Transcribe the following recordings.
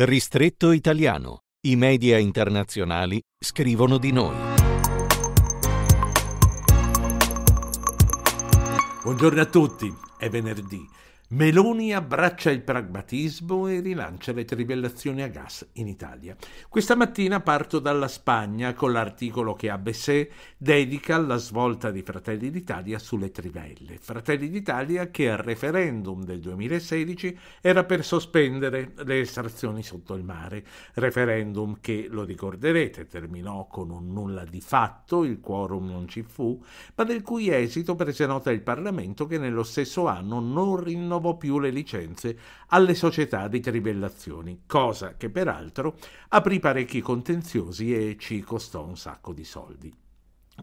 Ristretto italiano. I media internazionali scrivono di noi. Buongiorno a tutti, è venerdì Meloni abbraccia il pragmatismo e rilancia le trivellazioni a gas in Italia. Questa mattina parto dalla Spagna con l'articolo che ABC dedica alla svolta di Fratelli d'Italia sulle trivelle. Fratelli d'Italia che al referendum del 2016 era per sospendere le estrazioni sotto il mare. Referendum che, lo ricorderete, terminò con un nulla di fatto, il quorum non ci fu, ma del cui esito prese nota il Parlamento che nello stesso anno non rinnovò rinnovò più le licenze alle società di trivellazioni, cosa che peraltro aprì parecchi contenziosi e ci costò un sacco di soldi.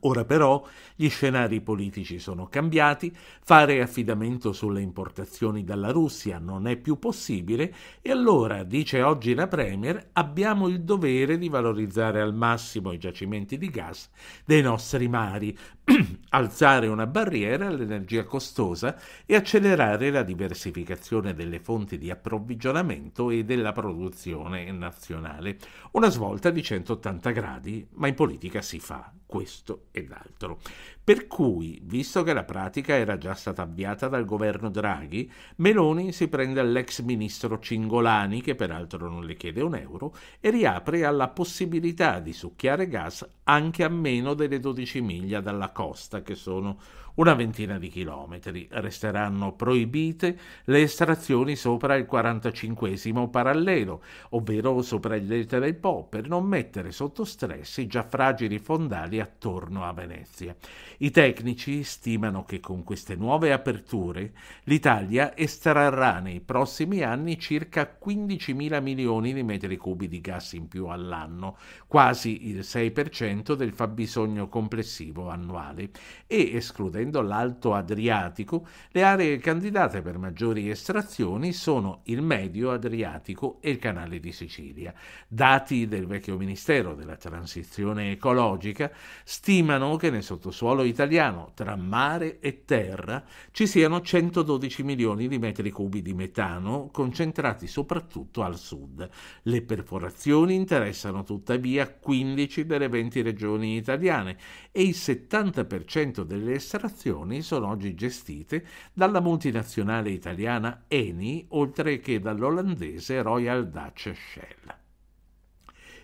Ora però gli scenari politici sono cambiati, fare affidamento sulle importazioni dalla Russia non è più possibile e allora, dice oggi la Premier, abbiamo il dovere di valorizzare al massimo i giacimenti di gas dei nostri mari, alzare una barriera all'energia costosa e accelerare la diversificazione delle fonti di approvvigionamento e della produzione nazionale. Una svolta di 180 gradi, ma in politica si fa questo ed altro. Per cui, visto che la pratica era già stata avviata dal governo Draghi, Meloni si prende all'ex ministro Cingolani, che peraltro non le chiede un euro, e riapre alla possibilità di succhiare gas anche a meno delle 12 miglia dalla costa, che sono una ventina di chilometri. Resteranno proibite le estrazioni sopra il 45 parallelo, ovvero sopra il delta del Po, per non mettere sotto stress i già fragili fondali attorno a Venezia. I tecnici stimano che con queste nuove aperture l'Italia estrarrà nei prossimi anni circa 15 mila milioni di metri cubi di gas in più all'anno, quasi il 6% 10% del fabbisogno complessivo annuale e, escludendo l'Alto Adriatico, le aree candidate per maggiori estrazioni sono il Medio Adriatico e il Canale di Sicilia. Dati del vecchio Ministero della Transizione Ecologica stimano che nel sottosuolo italiano, tra mare e terra, ci siano 112 milioni di metri cubi di metano concentrati soprattutto al sud. Le perforazioni interessano tuttavia 15 delle 20 regioni italiane e il 70% delle estrazioni sono oggi gestite dalla multinazionale italiana Eni, oltre che dall'olandese Royal Dutch Shell.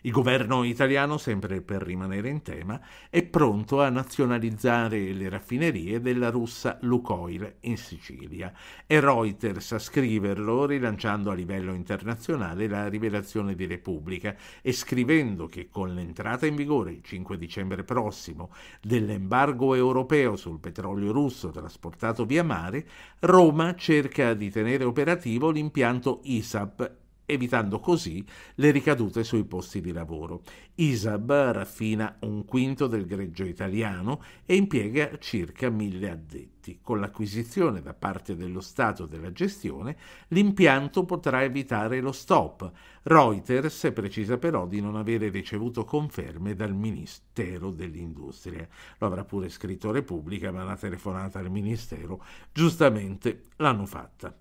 Il governo italiano, sempre per rimanere in tema, è pronto a nazionalizzare le raffinerie della russa Lukoil in Sicilia e Reuters a scriverlo rilanciando a livello internazionale la rivelazione di Repubblica e scrivendo che con l'entrata in vigore il 5 dicembre prossimo dell'embargo europeo sul petrolio russo trasportato via mare, Roma cerca di tenere operativo l'impianto ISAP evitando così le ricadute sui posti di lavoro. ISAB raffina un quinto del greggio italiano e impiega circa mille addetti. Con l'acquisizione da parte dello Stato della gestione, l'impianto potrà evitare lo stop. Reuters precisa però di non avere ricevuto conferme dal Ministero dell'Industria. Lo avrà pure scritto Repubblica, ma la telefonata al Ministero giustamente l'hanno fatta.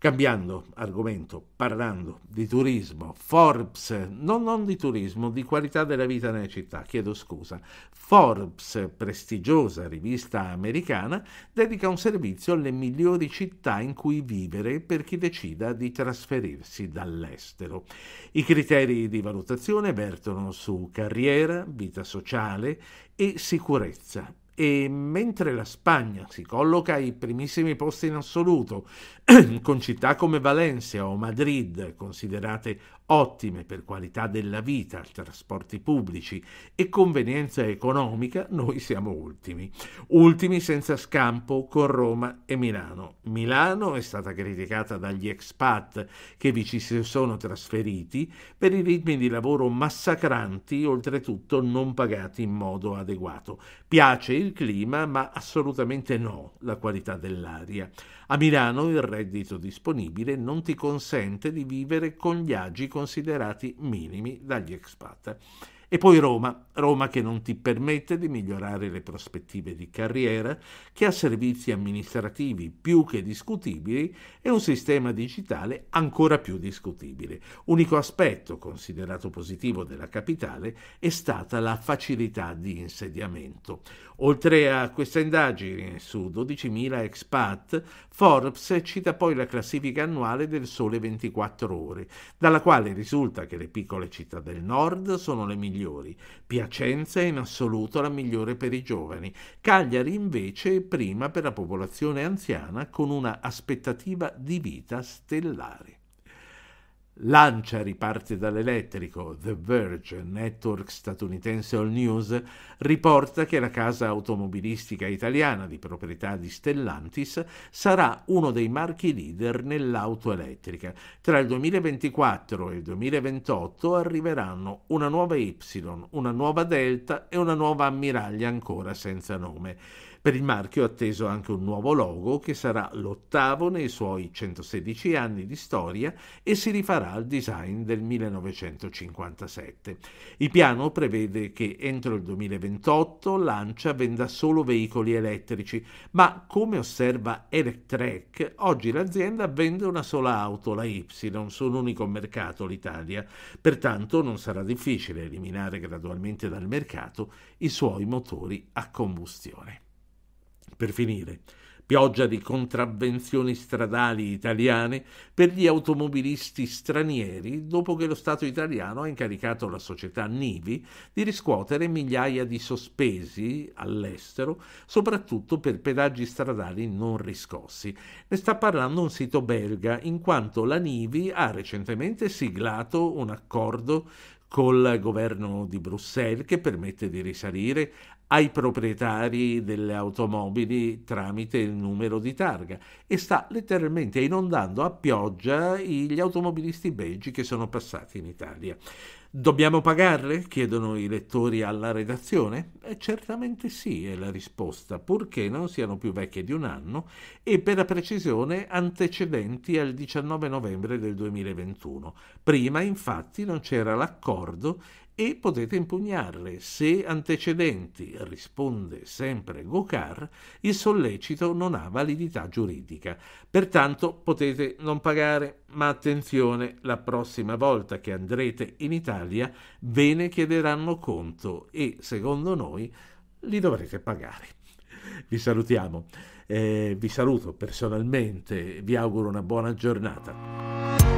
Cambiando argomento, parlando di turismo, Forbes, no, non di turismo, di qualità della vita nelle città, chiedo scusa, Forbes, prestigiosa rivista americana, dedica un servizio alle migliori città in cui vivere per chi decida di trasferirsi dall'estero. I criteri di valutazione vertono su carriera, vita sociale e sicurezza e mentre la Spagna si colloca ai primissimi posti in assoluto, con città come Valencia o Madrid considerate ottime per qualità della vita, trasporti pubblici e convenienza economica, noi siamo ultimi. Ultimi senza scampo con Roma e Milano. Milano è stata criticata dagli expat che vi ci si sono trasferiti per i ritmi di lavoro massacranti, oltretutto non pagati in modo adeguato. Piace il il clima, ma assolutamente no la qualità dell'aria. A Milano il reddito disponibile non ti consente di vivere con gli agi considerati minimi dagli expat. E poi Roma, Roma che non ti permette di migliorare le prospettive di carriera, che ha servizi amministrativi più che discutibili e un sistema digitale ancora più discutibile. Unico aspetto considerato positivo della capitale è stata la facilità di insediamento. Oltre a questa indagine su 12.000 expat, Forbes cita poi la classifica annuale del sole 24 ore, dalla quale risulta che le piccole città del nord sono le migliori migliori. Piacenza è in assoluto la migliore per i giovani. Cagliari invece è prima per la popolazione anziana con una aspettativa di vita stellare. Lancia riparte dall'elettrico. The Verge, network statunitense All News, riporta che la casa automobilistica italiana di proprietà di Stellantis sarà uno dei marchi leader nell'auto elettrica. Tra il 2024 e il 2028 arriveranno una nuova Y, una nuova Delta e una nuova ammiraglia ancora senza nome. Per il marchio è atteso anche un nuovo logo che sarà l'ottavo nei suoi 116 anni di storia e si rifarà al design del 1957. Il piano prevede che entro il 2028 Lancia venda solo veicoli elettrici, ma come osserva Electrek, oggi l'azienda vende una sola auto, la Y, su un unico mercato, l'Italia. Pertanto non sarà difficile eliminare gradualmente dal mercato i suoi motori a combustione. Per finire, pioggia di contravvenzioni stradali italiane per gli automobilisti stranieri dopo che lo Stato italiano ha incaricato la società Nivi di riscuotere migliaia di sospesi all'estero, soprattutto per pedaggi stradali non riscossi. Ne sta parlando un sito belga, in quanto la Nivi ha recentemente siglato un accordo col governo di Bruxelles che permette di risalire ai proprietari delle automobili tramite il numero di targa e sta letteralmente inondando a pioggia gli automobilisti belgi che sono passati in Italia. Dobbiamo pagarle? chiedono i lettori alla redazione. Eh, certamente sì è la risposta, purché non siano più vecchie di un anno e per la precisione antecedenti al 19 novembre del 2021. Prima infatti non c'era l'accordo e potete impugnarle. Se antecedenti, risponde sempre Gokar, il sollecito non ha validità giuridica. Pertanto potete non pagare, ma attenzione, la prossima volta che andrete in Italia ve ne chiederanno conto e, secondo noi, li dovrete pagare. Vi salutiamo, eh, vi saluto personalmente, vi auguro una buona giornata.